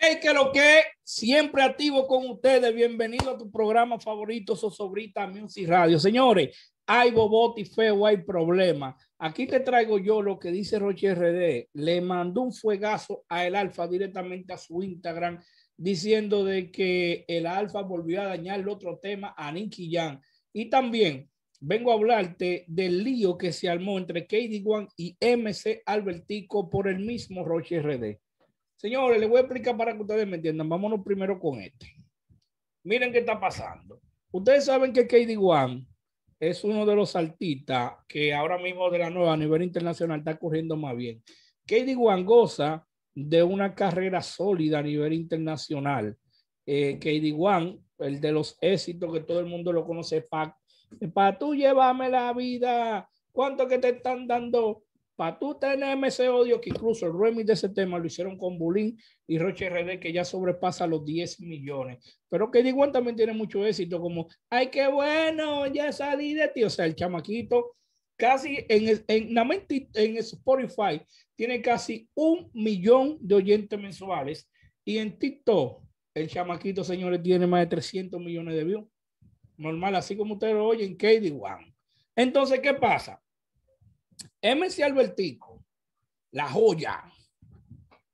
Hey, que lo que siempre activo con ustedes. Bienvenido a tu programa favorito, Sosobrita Music Radio. Señores, hay y feo, hay problema. Aquí te traigo yo lo que dice Roche RD. Le mandó un fuegazo a el Alfa directamente a su Instagram diciendo de que el Alfa volvió a dañar el otro tema a Nicky Yan. Y también vengo a hablarte del lío que se armó entre KD One y MC Albertico por el mismo Roche RD. Señores, les voy a explicar para que ustedes me entiendan. Vámonos primero con este. Miren qué está pasando. Ustedes saben que KD One es uno de los artistas que ahora mismo de la nueva a nivel internacional está corriendo más bien. KD One goza de una carrera sólida a nivel internacional. Eh, KD One, el de los éxitos que todo el mundo lo conoce, para pa, tú llévame la vida, ¿cuánto que te están dando? Para tú tener ese odio que incluso el remix de ese tema lo hicieron con Bulín y Roche RD, que ya sobrepasa los 10 millones. Pero que igual también tiene mucho éxito, como, ay, qué bueno, ya salí de ti. O sea, el chamaquito casi en, en, en Spotify tiene casi un millón de oyentes mensuales y en TikTok el chamaquito, señores, tiene más de 300 millones de views. Normal, así como ustedes lo oyen, KD One. Entonces, ¿qué pasa? MC Albertico, la joya.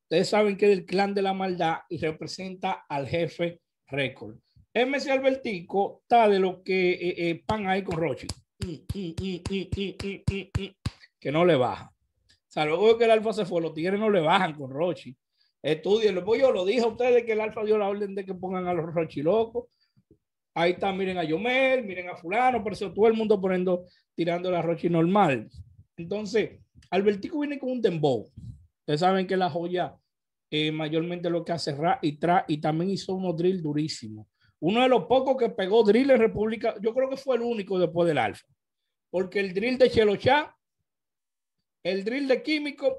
Ustedes saben que es el clan de la maldad y representa al jefe récord. MC Albertico está de lo que eh, eh, pan ahí con Rochi. Mm, mm, mm, que no le baja. O sea, luego que el Alfa se fue, los tigres no le bajan con Rochi. Estudienlo. Pues yo lo dije a ustedes que el Alfa dio la orden de que pongan a los Rochi locos. Ahí está, miren a Yomel, miren a Fulano, por eso todo el mundo poniendo, tirando la Rochi normal. Entonces, Albertico viene con un dembow. Ustedes saben que la joya eh, mayormente lo que hace Ra y tra y también hizo unos drill durísimos. Uno de los pocos que pegó drill en República, yo creo que fue el único después del Alfa. Porque el drill de Chelocha, el drill de Químico,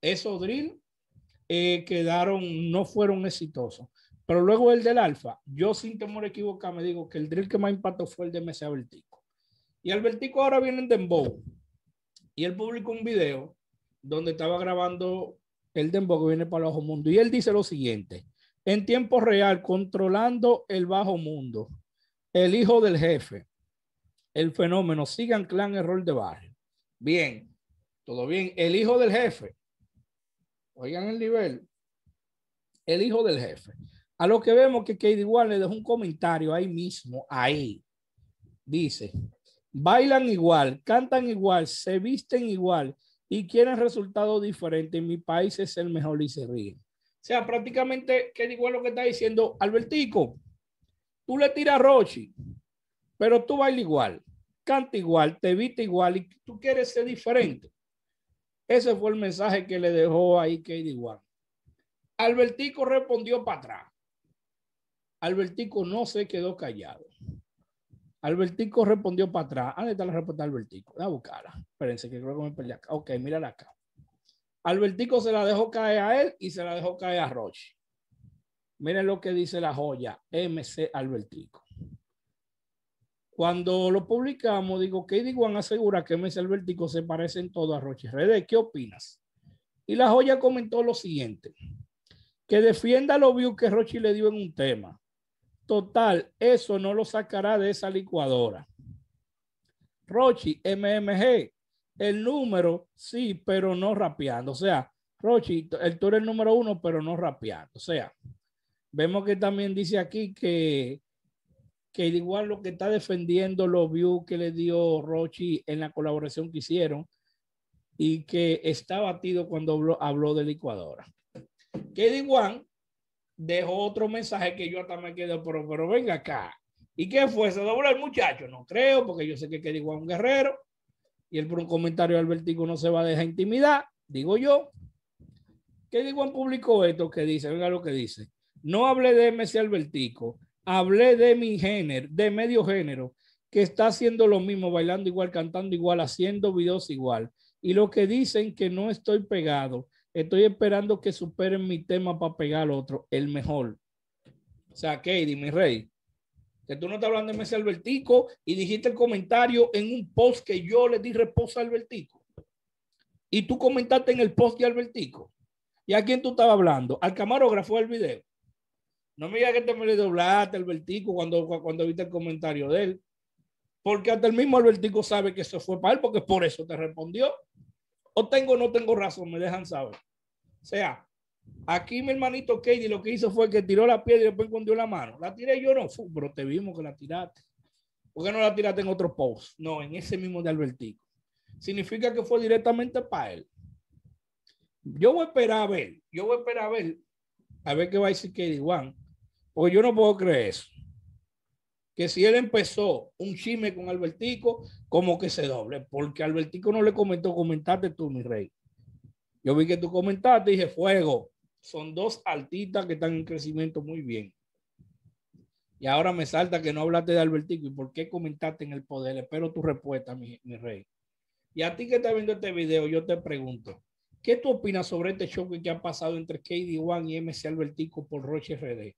esos drills eh, quedaron, no fueron exitosos. Pero luego el del Alfa, yo sin temor a equivocarme digo que el drill que más impactó fue el de Messi Albertico. Y Albertico ahora viene en Dembow y él publicó un video donde estaba grabando el dembow que viene para el bajo mundo. Y él dice lo siguiente: en tiempo real, controlando el bajo mundo, el hijo del jefe, el fenómeno, sigan clan error de barrio. Bien, todo bien. El hijo del jefe, oigan el nivel, el hijo del jefe. A lo que vemos que Katie le dejó un comentario ahí mismo, ahí. Dice, bailan igual, cantan igual, se visten igual y quieren resultados diferentes. En mi país es el mejor y se ríen. O sea, prácticamente que es igual lo que está diciendo Albertico. Tú le tiras a Rochi, pero tú bailas igual, canta igual, te viste igual y tú quieres ser diferente. Ese fue el mensaje que le dejó ahí Katie igual. Albertico respondió para atrás. Albertico no se quedó callado. Albertico respondió para atrás. Ah, ¿Dónde está la respuesta de Albertico? La buscarla. Espérense, que creo que me perdí acá. Ok, mírala acá. Albertico se la dejó caer a él y se la dejó caer a Roche. Miren lo que dice la joya, MC Albertico. Cuando lo publicamos, digo, que Juan asegura que MC Albertico se en todo a Roche ¿Qué opinas? Y la joya comentó lo siguiente: que defienda lo view que Roche le dio en un tema Total, eso no lo sacará de esa licuadora. Rochi, MMG, el número, sí, pero no rapeando. O sea, Rochi, el, tú eres el número uno, pero no rapeando. O sea, vemos que también dice aquí que, que igual lo que está defendiendo lo vio que le dio Rochi en la colaboración que hicieron y que está batido cuando habló, de licuadora. Que igual dejo otro mensaje que yo hasta me quedo, pero, pero venga acá. ¿Y qué fue? ¿Se dobló el muchacho? No creo, porque yo sé que, que digo a un guerrero. Y él por un comentario albertico no se va a dejar intimidad, digo yo. ¿Qué digo en público esto que dice? Venga lo que dice. No hablé de MC Albertico, hablé de mi género, de medio género, que está haciendo lo mismo, bailando igual, cantando igual, haciendo videos igual. Y lo que dicen que no estoy pegado, estoy esperando que superen mi tema para pegar al otro, el mejor. O sea, Katie, mi rey, que tú no estás hablando de Messi Albertico y dijiste el comentario en un post que yo le di reposa a Albertico. Y tú comentaste en el post de Albertico. ¿Y a quién tú estabas hablando? Al camarógrafo del video. No me digas que te me le doblaste Albertico cuando, cuando viste el comentario de él. Porque hasta el mismo Albertico sabe que eso fue para él, porque por eso te respondió o tengo o no tengo razón, me dejan saber. O sea, aquí mi hermanito Katie lo que hizo fue que tiró la piedra y después escondió la mano. La tiré yo, no, pero te vimos que la tiraste. ¿Por qué no la tiraste en otro post? No, en ese mismo de Albertico. Significa que fue directamente para él. Yo voy a esperar a ver, yo voy a esperar a ver, a ver qué va a decir Katie Juan, porque yo no puedo creer eso que si él empezó un chisme con Albertico, como que se doble, porque Albertico no le comentó, comentaste tú, mi rey. Yo vi que tú comentaste y dije, fuego, son dos artistas que están en crecimiento muy bien. Y ahora me salta que no hablaste de Albertico y por qué comentaste en el poder. Espero tu respuesta, mi, rey. Y a ti que estás viendo este video, yo te pregunto, ¿qué tú opinas sobre este choque que ha pasado entre KD1 y MC Albertico por Roche RD?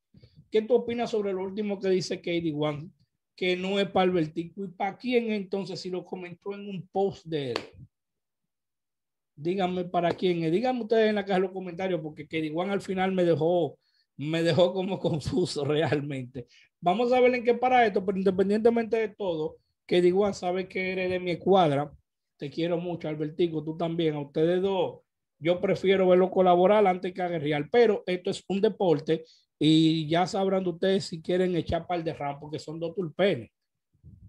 ¿Qué tú opinas sobre lo último que dice Katie Wang? Que no es para Albertico. ¿Y para quién entonces? Si lo comentó en un post de él. Díganme para quién Díganme ustedes en la caja de los comentarios, porque Katie Wang al final me dejó, me dejó como confuso realmente. Vamos a ver en qué para esto, pero independientemente de todo, Katie Wang sabe que eres de mi escuadra. Te quiero mucho, Albertico, tú también, a ustedes dos. Yo prefiero verlo colaborar antes que aguerrear, pero esto es un deporte y ya sabrán ustedes si quieren echar par de ram, porque son dos tulpenes.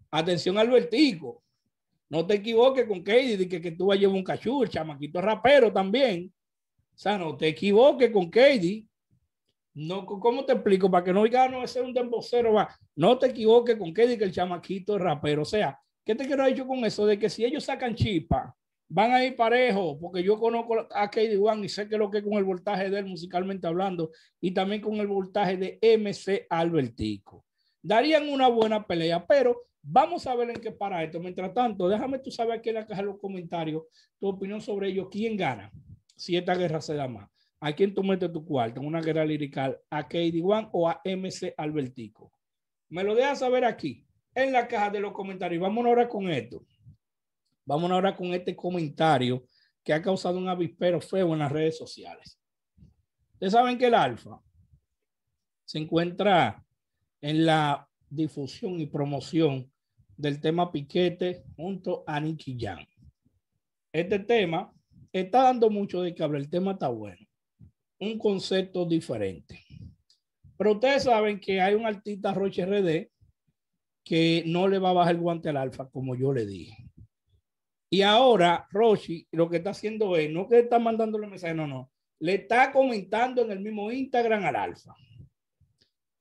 Atención, al vertigo. No te equivoques con Katie, de que, tú vas a llevar un cachú, el chamaquito rapero también. O sea, no te equivoques con Katie. No, ¿Cómo te explico? Para que no digas, ah, no, ese un dembocero, va. No te equivoques con Katie, que el chamaquito es rapero. O sea, ¿qué te quiero decir con eso? De que si ellos sacan chispa, van a ir parejo, porque yo conozco a kd One y sé que lo que es con el voltaje de él musicalmente hablando y también con el voltaje de MC Albertico. Darían una buena pelea, pero vamos a ver en qué para esto. Mientras tanto, déjame tú saber aquí en la caja de los comentarios tu opinión sobre ello. ¿Quién gana si esta guerra se da más? ¿A quién tú metes tu cuarto en una guerra lirical? ¿A kd One o a MC Albertico? Me lo dejas saber aquí en la caja de los comentarios. Vámonos ahora con esto. Vamos ahora con este comentario que ha causado un avispero feo en las redes sociales. Ustedes saben que el alfa se encuentra en la difusión y promoción del tema piquete junto a Nicky Jan. Este tema está dando mucho de que hablar. El tema está bueno. Un concepto diferente. Pero ustedes saben que hay un artista Roche RD que no le va a bajar el guante al alfa, como yo le dije. Y ahora Roshi lo que está haciendo es, no que está mandándole mensaje, no, no, le está comentando en el mismo Instagram al Alfa.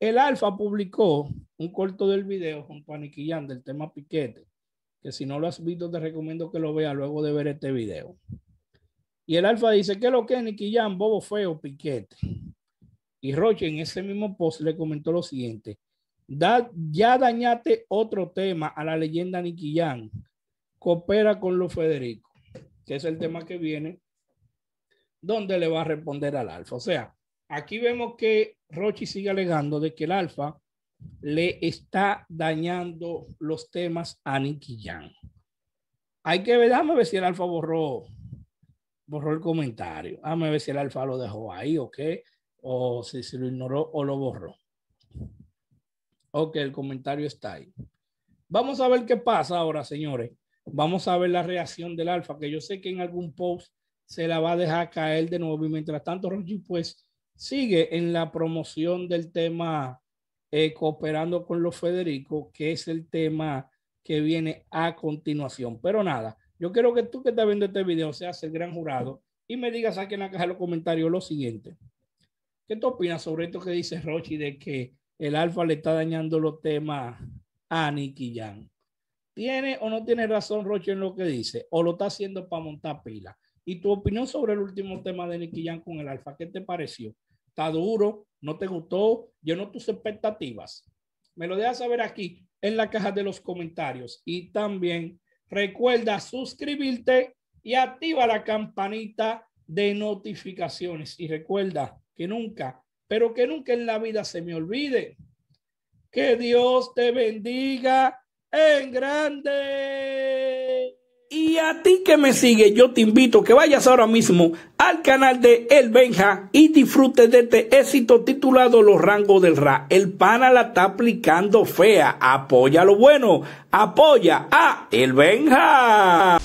El Alfa publicó un corto del video con Paniquillán del tema Piquete, que si no lo has visto te recomiendo que lo veas luego de ver este video. Y el Alfa dice, ¿qué lo que es Niquillán? Bobo feo, Piquete. Y Roche en ese mismo post le comentó lo siguiente. Da, ya dañaste otro tema a la leyenda Niquillán coopera con los Federico, que es el tema que viene, donde le va a responder al alfa. O sea, aquí vemos que Rochi sigue alegando de que el alfa le está dañando los temas a Nicky Hay que ver, déjame ver si el alfa borró, borró el comentario. Déjame ver si el alfa lo dejó ahí o qué, o si, se lo ignoró o lo borró. Ok, el comentario está ahí. Vamos a ver qué pasa ahora, señores, Vamos a ver la reacción del Alfa, que yo sé que en algún post se la va a dejar caer de nuevo. Y mientras tanto, Rochi pues sigue en la promoción del tema eh, cooperando con los Federico, que es el tema que viene a continuación. Pero nada, yo quiero que tú que estás viendo este video seas el gran jurado y me digas aquí en la caja de los comentarios lo siguiente. ¿Qué tú opinas sobre esto que dice Rochi de que el Alfa le está dañando los temas a Nicky Jan? ¿Tiene o no tiene razón Roche en lo que dice? ¿O lo está haciendo para montar pila? Y tu opinión sobre el último tema de Nicky Jan con el Alfa, ¿qué te pareció? ¿Está duro? ¿No te gustó? ¿Llenó tus expectativas? Me lo dejas saber aquí en la caja de los comentarios. Y también recuerda suscribirte y activa la campanita de notificaciones. Y recuerda que nunca, pero que nunca en la vida se me olvide. Que Dios te bendiga en grande. Y a ti que me sigue, yo te invito que vayas ahora mismo al canal de El Benja y disfrutes de este éxito titulado Los Rangos del Ra. El pana la está aplicando fea. Apoya lo bueno. Apoya a El Benja.